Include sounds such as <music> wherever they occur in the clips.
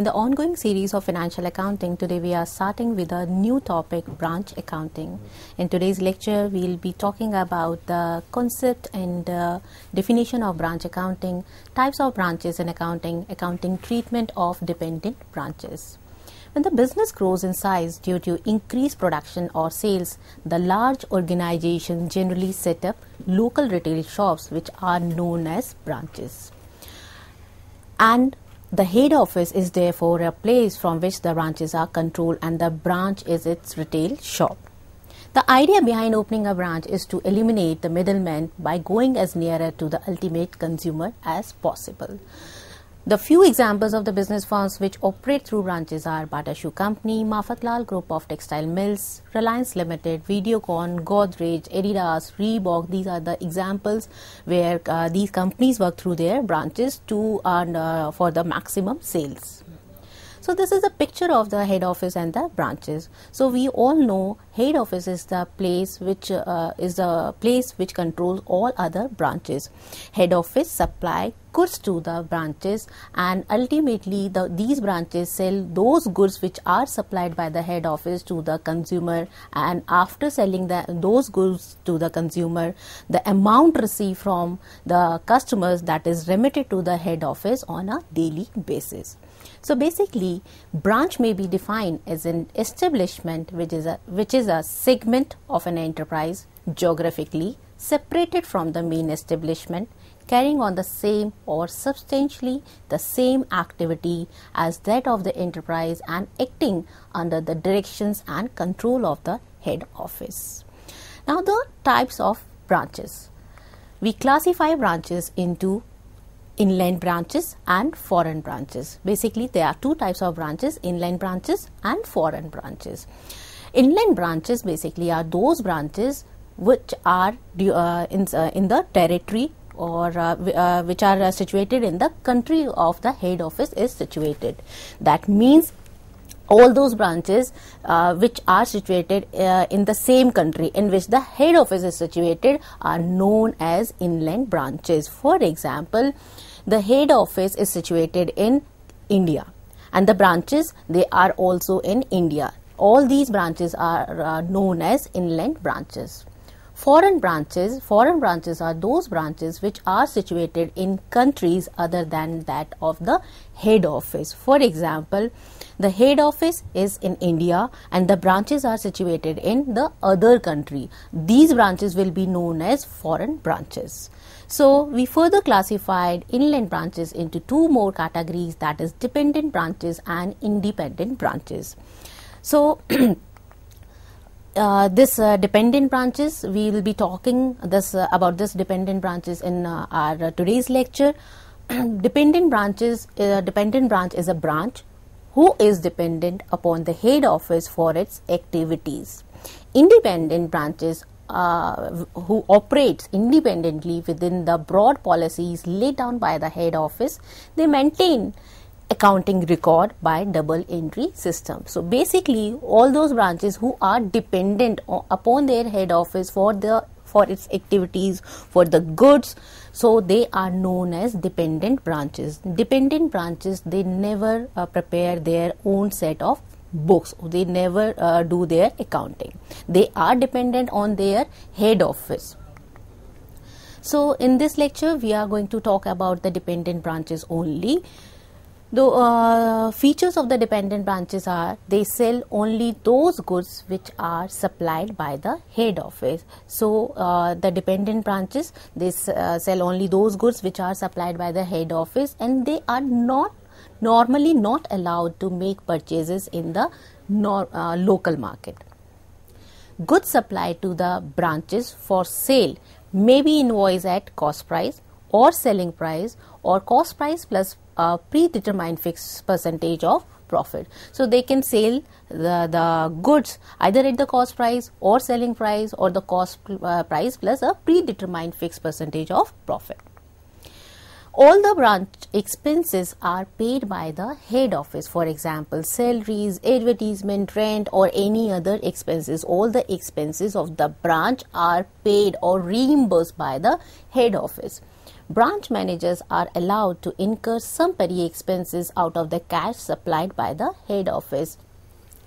In the ongoing series of financial accounting, today we are starting with a new topic, branch accounting. In today's lecture, we'll be talking about the concept and uh, definition of branch accounting, types of branches in accounting, accounting treatment of dependent branches. When the business grows in size due to increased production or sales, the large organizations generally set up local retail shops which are known as branches. And the head office is therefore a place from which the branches are controlled and the branch is its retail shop. The idea behind opening a branch is to eliminate the middleman by going as nearer to the ultimate consumer as possible. The few examples of the business firms which operate through branches are Bata Shoe Company, Mafatlal Group of Textile Mills, Reliance Limited, Videocon, Godrej, Adidas, Reebok. These are the examples where uh, these companies work through their branches to earn uh, for the maximum sales. So this is a picture of the head office and the branches. So we all know head office is the place which uh, is the place which controls all other branches. Head office supply goods to the branches and ultimately the, these branches sell those goods which are supplied by the head office to the consumer and after selling the, those goods to the consumer the amount received from the customers that is remitted to the head office on a daily basis so basically, branch may be defined as an establishment which is a, which is a segment of an enterprise geographically separated from the main establishment carrying on the same or substantially the same activity as that of the enterprise and acting under the directions and control of the head office. Now the types of branches. We classify branches into inland branches and foreign branches. Basically, there are two types of branches, inland branches and foreign branches. Inland branches basically are those branches which are uh, in, uh, in the territory or uh, uh which are uh, situated in the country of the head office is situated. That means all those branches uh, which are situated uh, in the same country in which the head office is situated are known as inland branches. For example, the head office is situated in India and the branches they are also in India. All these branches are uh, known as inland branches. Foreign branches, foreign branches are those branches which are situated in countries other than that of the head office. For example, the head office is in India and the branches are situated in the other country. These branches will be known as foreign branches. So we further classified inland branches into two more categories that is dependent branches and independent branches. So <clears throat> Uh, this uh, dependent branches we will be talking this uh, about this dependent branches in uh, our uh, today's lecture <clears throat> dependent branches uh, dependent branch is a branch who is dependent upon the head office for its activities independent branches uh, who operates independently within the broad policies laid down by the head office, they maintain accounting record by double entry system. So basically, all those branches who are dependent upon their head office for the for its activities for the goods so they are known as dependent branches dependent branches they never uh, prepare their own set of books they never uh, do their accounting they are dependent on their head office so in this lecture we are going to talk about the dependent branches only the uh, features of the dependent branches are they sell only those goods which are supplied by the head office. So uh, the dependent branches they uh, sell only those goods which are supplied by the head office and they are not normally not allowed to make purchases in the nor, uh, local market. Goods supplied to the branches for sale may be invoiced at cost price or selling price or cost price plus a predetermined fixed percentage of profit. So they can sell the, the goods either at the cost price or selling price or the cost uh, price plus a predetermined fixed percentage of profit. All the branch expenses are paid by the head office. For example, salaries, advertisement, rent or any other expenses. All the expenses of the branch are paid or reimbursed by the head office. Branch managers are allowed to incur some petty expenses out of the cash supplied by the head office.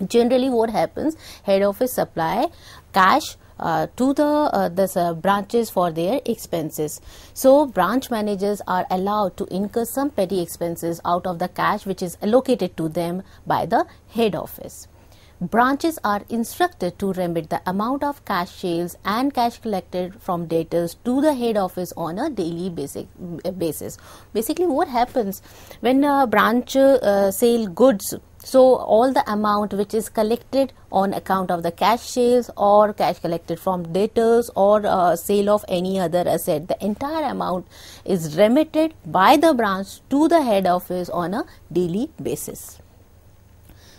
Generally what happens, head office supply cash uh, to uh, the, uh, branches for their expenses. So branch managers are allowed to incur some petty expenses out of the cash which is allocated to them by the head office. Branches are instructed to remit the amount of cash sales and cash collected from debtors to the head office on a daily basic basis. Basically, what happens when a branch uh, sale goods so all the amount which is collected on account of the cash sales or cash collected from debtors or uh, sale of any other asset, the entire amount is remitted by the branch to the head office on a daily basis.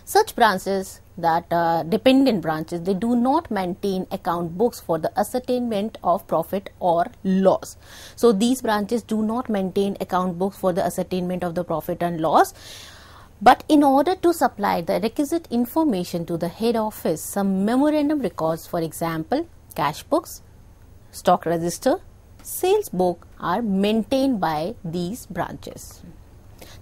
Such branches that uh, dependent branches they do not maintain account books for the ascertainment of profit or loss so these branches do not maintain account books for the ascertainment of the profit and loss but in order to supply the requisite information to the head office, some memorandum records, for example, cash books, stock register, sales book are maintained by these branches.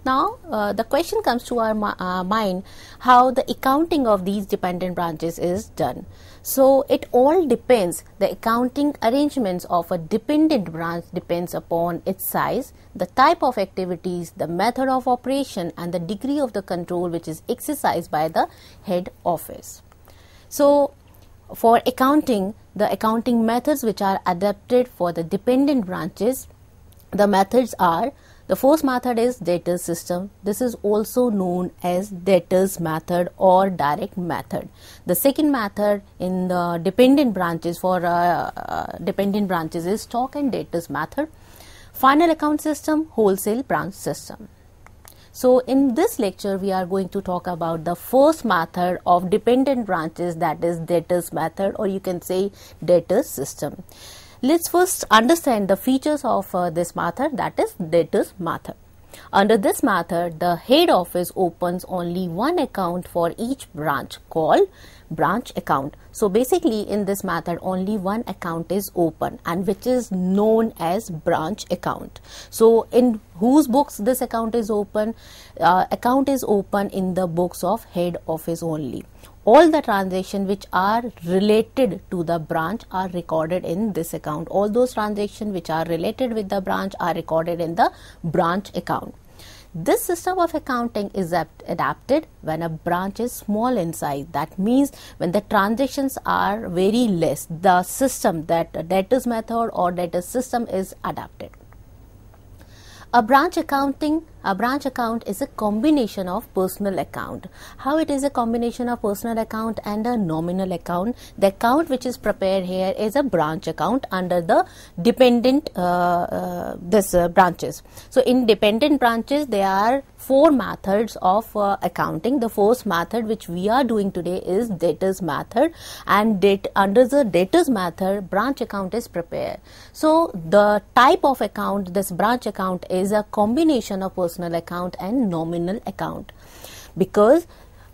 Now, uh, the question comes to our uh, mind how the accounting of these dependent branches is done. So, it all depends, the accounting arrangements of a dependent branch depends upon its size, the type of activities, the method of operation, and the degree of the control which is exercised by the head office. So, for accounting, the accounting methods which are adapted for the dependent branches, the methods are the first method is data system. This is also known as debtors method or direct method. The second method in the dependent branches for uh, uh, dependent branches is stock and debtors method. Final account system, wholesale branch system. So in this lecture we are going to talk about the first method of dependent branches that is debtors method or you can say debtors system. Let's first understand the features of uh, this method that is debtors method. Under this method, the head office opens only one account for each branch called branch account. So basically in this method only one account is open and which is known as branch account. So in whose books this account is open? Uh, account is open in the books of head office only all the transactions which are related to the branch are recorded in this account. All those transactions which are related with the branch are recorded in the branch account. This system of accounting is adapted when a branch is small in size. That means when the transactions are very less, the system that debtors method or debtors system is adapted. A branch accounting a branch account is a combination of personal account how it is a combination of personal account and a nominal account the account which is prepared here is a branch account under the dependent uh, uh, this uh, branches so in dependent branches there are four methods of uh, accounting the first method which we are doing today is debtors method and debt under the debtors method branch account is prepared so the type of account this branch account is a combination of personal personal account and nominal account because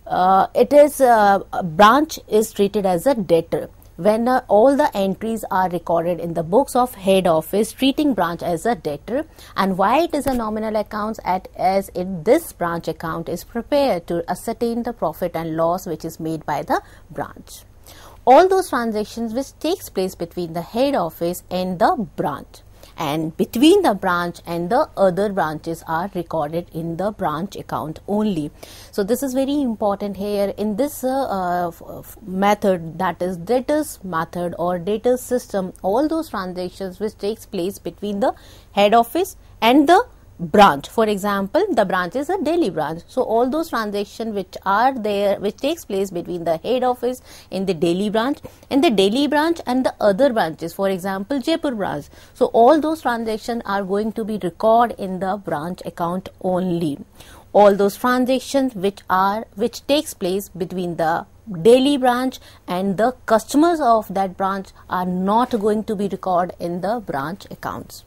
uh, it is uh, a branch is treated as a debtor when uh, all the entries are recorded in the books of head office treating branch as a debtor and why it is a nominal accounts at as in this branch account is prepared to ascertain the profit and loss which is made by the branch all those transactions which takes place between the head office and the branch and between the branch and the other branches are recorded in the branch account only. So this is very important here in this uh, uh, method that is debtors method or debtors system all those transactions which takes place between the head office and the branch for example the branch is a daily branch so all those transactions which are there which takes place between the head office in the daily branch in the daily branch and the other branches for example jaipur branch so all those transactions are going to be recorded in the branch account only all those transactions which are which takes place between the daily branch and the customers of that branch are not going to be recorded in the branch accounts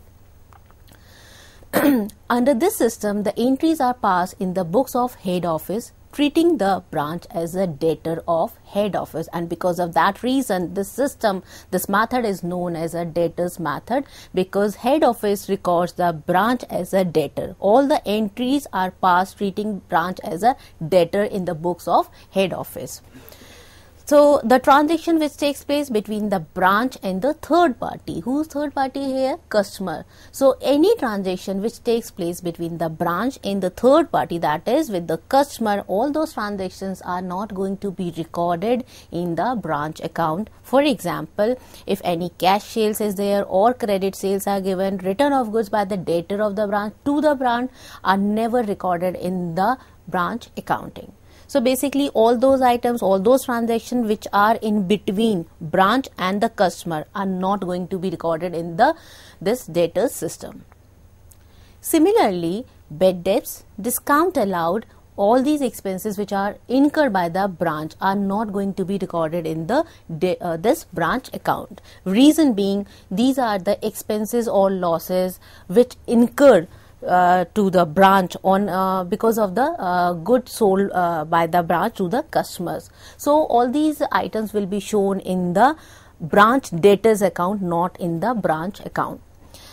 <clears throat> Under this system, the entries are passed in the books of head office, treating the branch as a debtor of head office. And because of that reason, this system, this method is known as a debtor's method because head office records the branch as a debtor. All the entries are passed treating branch as a debtor in the books of head office. So the transaction which takes place between the branch and the third party. Who's third party here? Customer. So any transaction which takes place between the branch and the third party that is with the customer, all those transactions are not going to be recorded in the branch account. For example, if any cash sales is there or credit sales are given, return of goods by the debtor of the branch to the branch are never recorded in the branch accounting. So basically all those items, all those transactions which are in between branch and the customer are not going to be recorded in the this data system. Similarly, bad debts, discount allowed, all these expenses which are incurred by the branch are not going to be recorded in the uh, this branch account reason being these are the expenses or losses which incurred uh, to the branch on uh, because of the uh, good sold uh, by the branch to the customers. So all these items will be shown in the branch debtors account not in the branch account.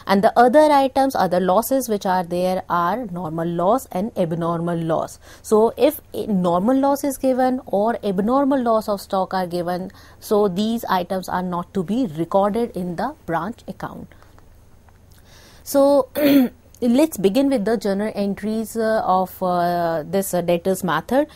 And the other items other losses which are there are normal loss and abnormal loss. So if normal loss is given or abnormal loss of stock are given, so these items are not to be recorded in the branch account. So <clears throat> let's begin with the journal entries uh, of uh, this uh, debtors method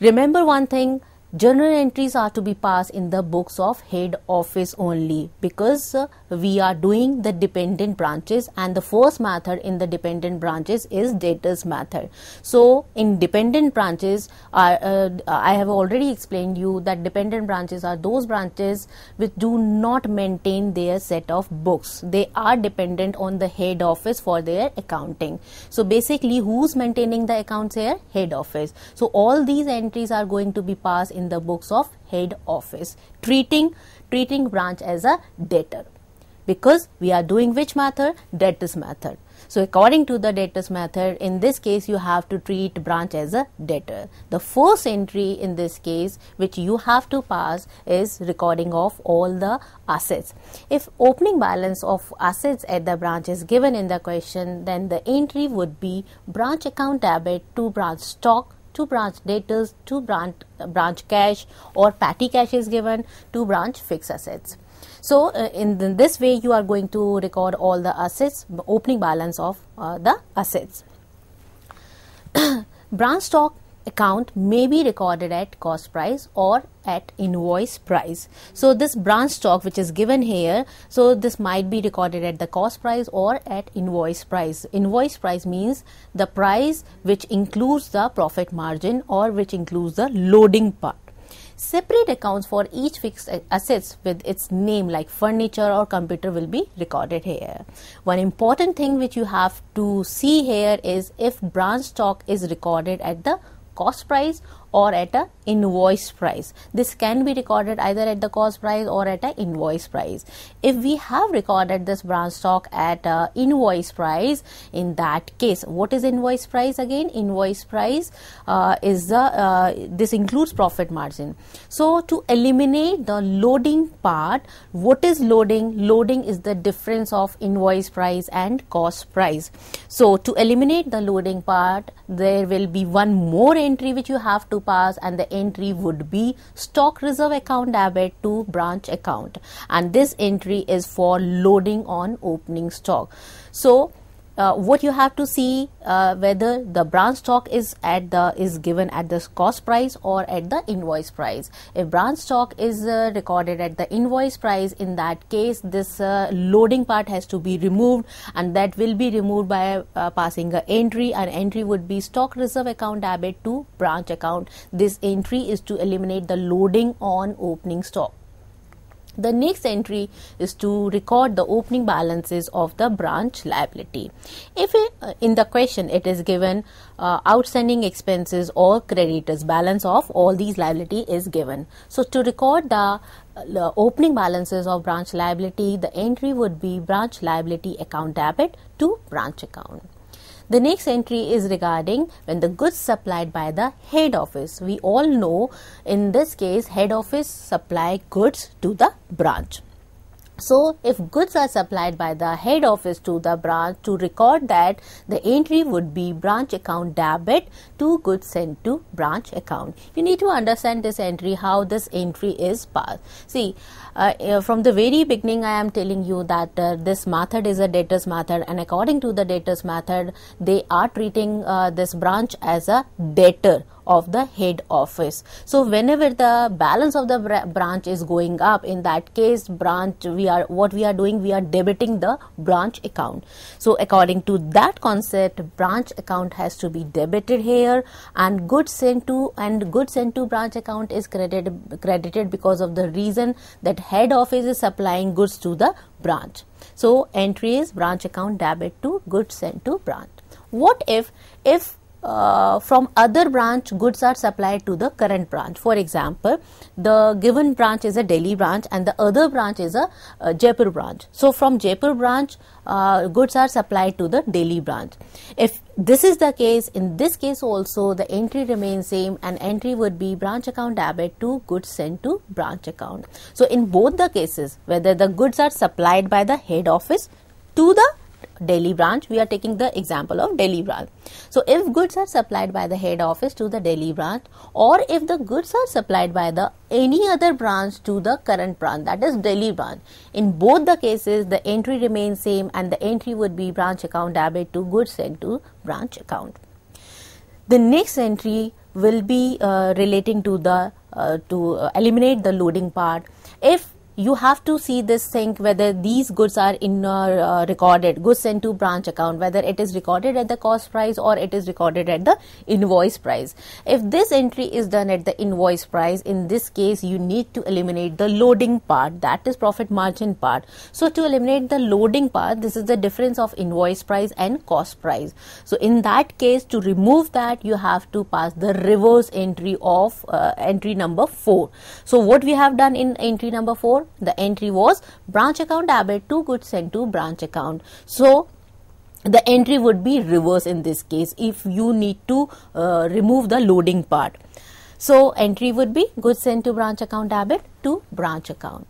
remember one thing General entries are to be passed in the books of head office only because uh, we are doing the dependent branches and the first method in the dependent branches is debtors method. So in dependent branches, uh, uh, I have already explained you that dependent branches are those branches which do not maintain their set of books. They are dependent on the head office for their accounting. So basically who's maintaining the accounts here? Head office. So all these entries are going to be passed in the books of head office treating treating branch as a debtor because we are doing which method debtors method so according to the debtors method in this case you have to treat branch as a debtor the first entry in this case which you have to pass is recording of all the assets if opening balance of assets at the branch is given in the question then the entry would be branch account debit to branch stock two branch debtors, two branch, branch cash or patty cash is given, two branch fixed assets. So uh, in, in, this way you are going to record all the assets, opening balance of uh, the assets. <coughs> branch stock account may be recorded at cost price or at invoice price. So this branch stock which is given here, so this might be recorded at the cost price or at invoice price. Invoice price means the price which includes the profit margin or which includes the loading part. Separate accounts for each fixed assets with its name like furniture or computer will be recorded here. One important thing which you have to see here is if branch stock is recorded at the cost price or at a invoice price this can be recorded either at the cost price or at a invoice price if we have recorded this branch stock at a invoice price in that case what is invoice price again invoice price uh, is the uh, this includes profit margin so to eliminate the loading part what is loading loading is the difference of invoice price and cost price so to eliminate the loading part there will be one more entry which you have to to pass and the entry would be stock reserve account debit to branch account and this entry is for loading on opening stock so uh, what you have to see uh, whether the branch stock is at the is given at the cost price or at the invoice price if branch stock is uh, recorded at the invoice price in that case this uh, loading part has to be removed and that will be removed by uh, passing a entry and entry would be stock reserve account debit to branch account this entry is to eliminate the loading on opening stock the next entry is to record the opening balances of the branch liability. If it, uh, in the question it is given uh, outstanding expenses or creditors balance of all these liability is given. So to record the uh, opening balances of branch liability, the entry would be branch liability account debit to branch account. The next entry is regarding when the goods supplied by the head office. We all know in this case head office supply goods to the branch. So, if goods are supplied by the head office to the branch to record that, the entry would be branch account debit to goods sent to branch account. You need to understand this entry, how this entry is passed. See, uh, uh from the very beginning, I am telling you that uh, this method is a debtor's method, and according to the debtor's method, they are treating uh, this branch as a debtor of the head office. So whenever the balance of the branch is going up, in that case, branch we are what we are doing, we are debiting the branch account. So according to that concept, branch account has to be debited here, and goods sent to and goods sent to branch account is credited credited because of the reason that head office is supplying goods to the branch. So entry is branch account debit to goods sent to branch. What if if uh, from other branch goods are supplied to the current branch for example the given branch is a delhi branch and the other branch is a uh, jaipur branch so from jaipur branch uh, goods are supplied to the delhi branch if this is the case in this case also the entry remains same and entry would be branch account debit to goods sent to branch account so in both the cases whether the goods are supplied by the head office to the Delhi branch, we are taking the example of Delhi branch. So, if goods are supplied by the head office to the Delhi branch, or if the goods are supplied by the any other branch to the current branch, that is Delhi branch, in both the cases, the entry remains same, and the entry would be branch account debit to goods sent to branch account. The next entry will be uh, relating to the uh, to uh, eliminate the loading part. If you have to see this thing whether these goods are in uh, uh, recorded goods sent to branch account whether it is recorded at the cost price or it is recorded at the invoice price if this entry is done at the invoice price in this case you need to eliminate the loading part that is profit margin part so to eliminate the loading part this is the difference of invoice price and cost price so in that case to remove that you have to pass the reverse entry of uh, entry number 4 so what we have done in entry number 4 the entry was branch account debit 2 goods sent to branch account. So the entry would be reverse in this case if you need to uh, remove the loading part. So entry would be goods sent to branch account debit to branch account.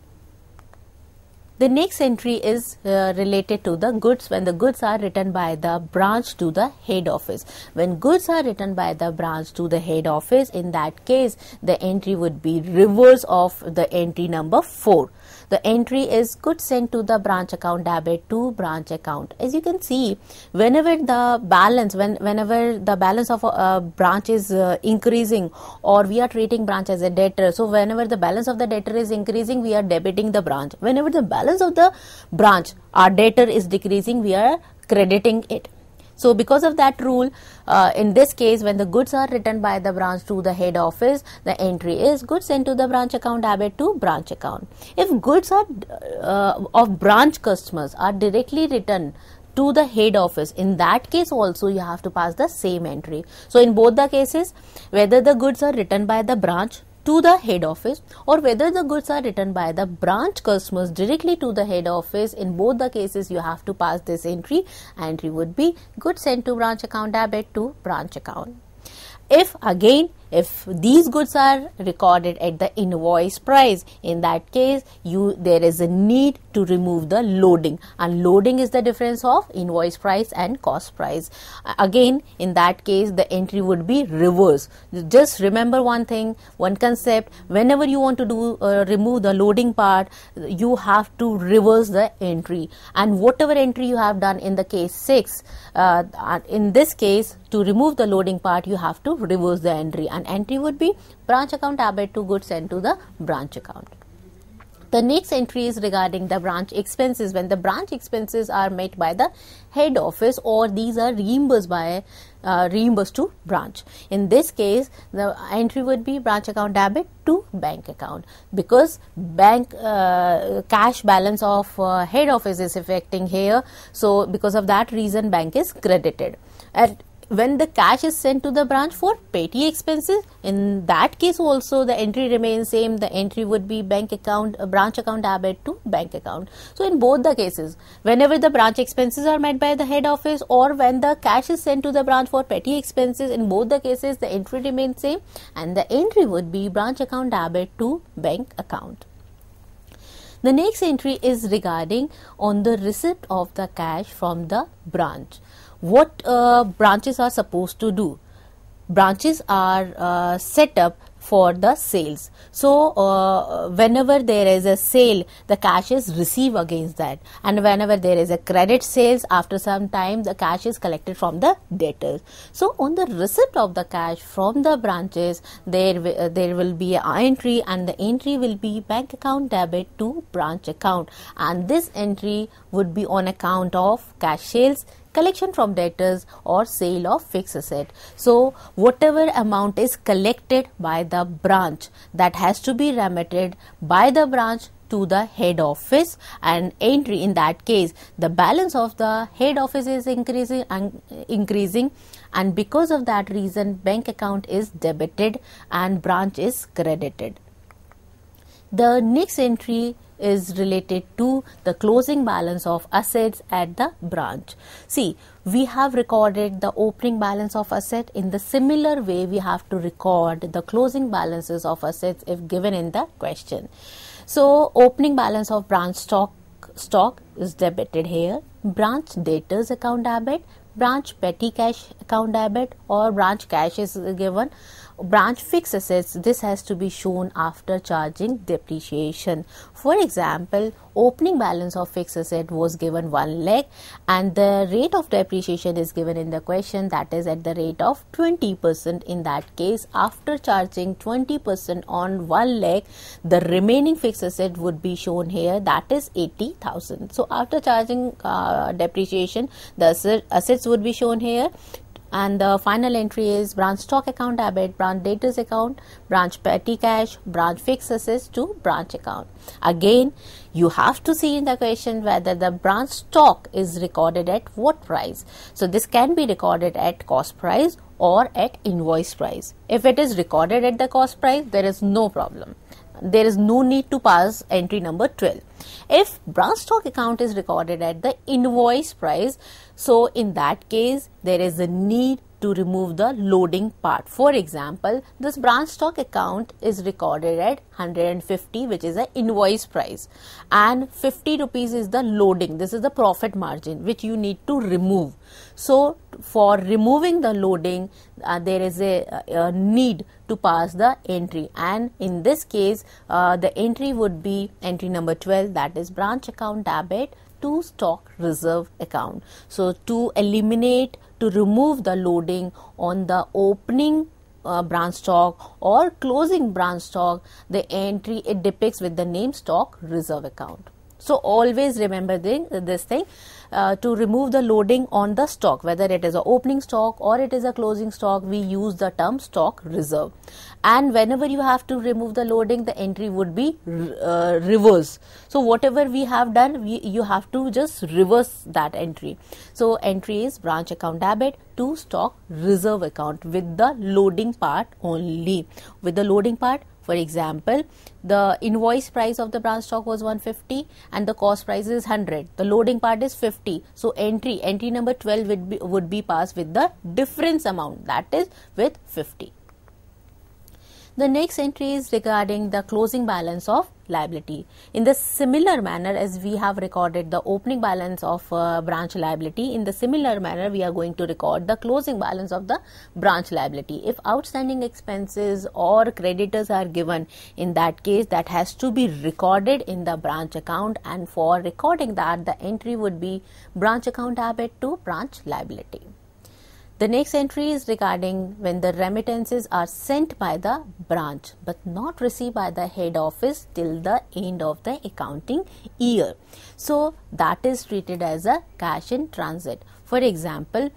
The next entry is uh, related to the goods when the goods are written by the branch to the head office. When goods are written by the branch to the head office, in that case, the entry would be reverse of the entry number 4 the entry is could send to the branch account debit to branch account as you can see whenever the balance when whenever the balance of a, uh, a branch is uh, increasing or we are treating branch as a debtor so whenever the balance of the debtor is increasing we are debiting the branch whenever the balance of the branch our debtor is decreasing we are crediting it so because of that rule, uh, in this case, when the goods are returned by the branch to the head office, the entry is goods into the branch account debit to branch account. If goods are uh, of branch customers are directly returned to the head office. In that case also you have to pass the same entry. So in both the cases, whether the goods are returned by the branch to the head office or whether the goods are returned by the branch customers directly to the head office. In both the cases, you have to pass this entry. Entry would be goods sent to branch account debit to branch account. If again if these goods are recorded at the invoice price in that case you there is a need to remove the loading and loading is the difference of invoice price and cost price again in that case the entry would be reverse just remember one thing one concept whenever you want to do uh, remove the loading part you have to reverse the entry and whatever entry you have done in the case 6 uh, uh in this case to remove the loading part you have to reverse the entry entry would be branch account added to goods sent to the branch account. The next entry is regarding the branch expenses. When the branch expenses are met by the head office or these are reimbursed by uh, reimbursed to branch. In this case, the entry would be branch account debit to bank account because bank uh, cash balance of uh, head office is affecting here. So because of that reason, bank is credited. At when the cash is sent to the branch for petty expenses in that case also the entry remains same the entry would be bank account branch account debit to bank account so in both the cases whenever the branch expenses are met by the head office or when the cash is sent to the branch for petty expenses in both the cases the entry remains same and the entry would be branch account debit to bank account the next entry is regarding on the receipt of the cash from the branch what uh, branches are supposed to do branches are uh, set up for the sales so uh, whenever there is a sale the cash is received against that and whenever there is a credit sales after some time the cash is collected from the debtors so on the receipt of the cash from the branches there uh, there will be an entry and the entry will be bank account debit to branch account and this entry would be on account of cash sales collection from debtors or sale of fixed asset. So whatever amount is collected by the branch that has to be remitted by the branch to the head office and entry in that case the balance of the head office is increasing and increasing and because of that reason bank account is debited and branch is credited the next entry is related to the closing balance of assets at the branch. See, we have recorded the opening balance of asset in the similar way we have to record the closing balances of assets if given in the question. So, opening balance of branch stock stock is debited here, branch debtors account debit, branch petty cash account debit or branch cash is given branch fixed assets this has to be shown after charging depreciation for example opening balance of fixed asset was given 1 lakh and the rate of depreciation is given in the question that is at the rate of 20% in that case after charging 20% on 1 lakh the remaining fixed asset would be shown here that is 80000 so after charging uh, depreciation the assets would be shown here and the final entry is branch stock account debit branch debtors account branch petty cash branch fixed assets to branch account again you have to see in the question whether the branch stock is recorded at what price so this can be recorded at cost price or at invoice price if it is recorded at the cost price there is no problem there is no need to pass entry number 12 if branch stock account is recorded at the invoice price so in that case, there is a need to remove the loading part. For example, this branch stock account is recorded at 150 which is the invoice price and 50 rupees is the loading. This is the profit margin which you need to remove. So for removing the loading uh, there is a, a, need to pass the entry and in this case uh, the entry would be entry number 12 that is branch account debit to stock reserve account. So to eliminate, to remove the loading on the opening uh, branch stock or closing branch stock, the entry it depicts with the name stock reserve account. So always remember this thing uh, to remove the loading on the stock, whether it is a opening stock or it is a closing stock, we use the term stock reserve and whenever you have to remove the loading the entry would be uh, reverse so whatever we have done we, you have to just reverse that entry so entry is branch account debit to stock reserve account with the loading part only with the loading part for example, the invoice price of the branch stock was 150 and the cost price is 100. The loading part is 50. So entry entry number 12 would be would be passed with the difference amount that is with 50. The next entry is regarding the closing balance of liability. In the similar manner as we have recorded the opening balance of uh, branch liability, in the similar manner we are going to record the closing balance of the branch liability. If outstanding expenses or creditors are given, in that case that has to be recorded in the branch account and for recording that the entry would be branch account debit to branch liability. The next entry is regarding when the remittances are sent by the branch but not received by the head office till the end of the accounting year. So that is treated as a cash in transit. For example,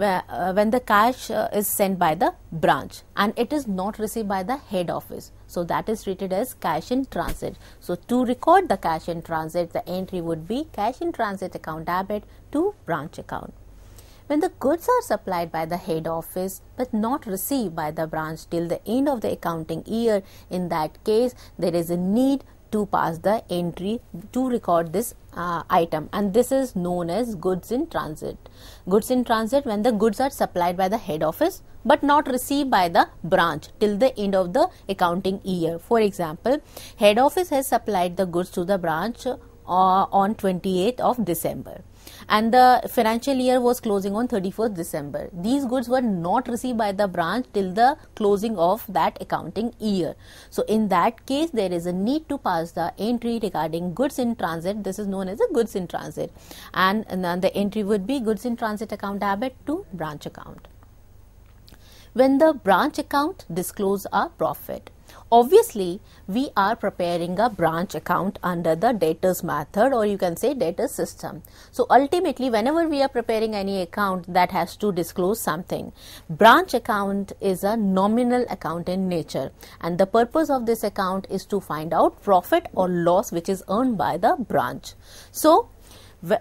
uh, when the cash uh, is sent by the branch and it is not received by the head office. So that is treated as cash in transit. So to record the cash in transit, the entry would be cash in transit account debit to branch account. When the goods are supplied by the head office but not received by the branch till the end of the accounting year, in that case, there is a need to pass the entry to record this uh, item and this is known as goods in transit goods in transit when the goods are supplied by the head office but not received by the branch till the end of the accounting year for example head office has supplied the goods to the branch uh, on 28th of december and the financial year was closing on 31st December. These goods were not received by the branch till the closing of that accounting year. So in that case, there is a need to pass the entry regarding goods in transit. This is known as a goods in transit and, and the entry would be goods in transit account debit to branch account. When the branch account disclose a profit, Obviously, we are preparing a branch account under the debtors method or you can say debtors system. So ultimately, whenever we are preparing any account that has to disclose something, branch account is a nominal account in nature and the purpose of this account is to find out profit or loss which is earned by the branch. So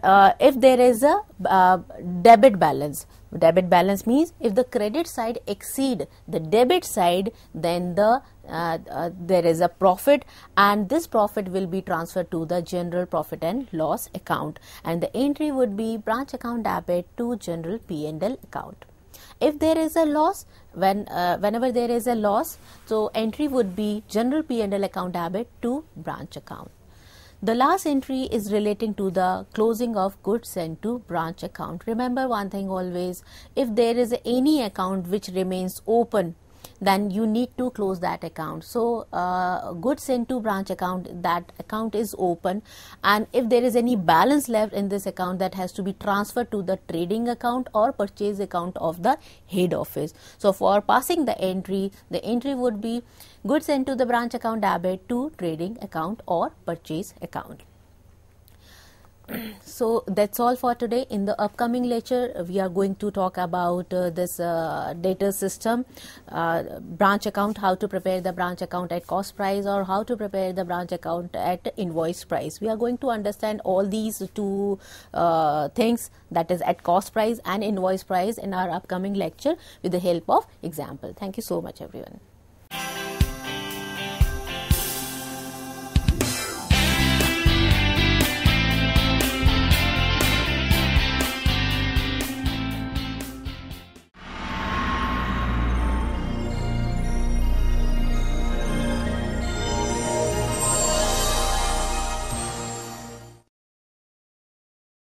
uh, if there is a uh, debit balance debit balance means if the credit side exceed the debit side then the uh, uh, there is a profit and this profit will be transferred to the general profit and loss account and the entry would be branch account debit to general P&L account if there is a loss when uh, whenever there is a loss so entry would be general P&L account debit to branch account the last entry is relating to the closing of goods sent to branch account. Remember one thing always, if there is any account which remains open, then you need to close that account. So, uh, goods sent to branch account, that account is open and if there is any balance left in this account that has to be transferred to the trading account or purchase account of the head office. So, for passing the entry, the entry would be goods into the branch account debit to trading account or purchase account. <clears throat> so that's all for today. In the upcoming lecture, we are going to talk about uh, this uh, data system, uh, branch account, how to prepare the branch account at cost price or how to prepare the branch account at invoice price. We are going to understand all these two uh, things that is at cost price and invoice price in our upcoming lecture with the help of example. Thank you so much everyone.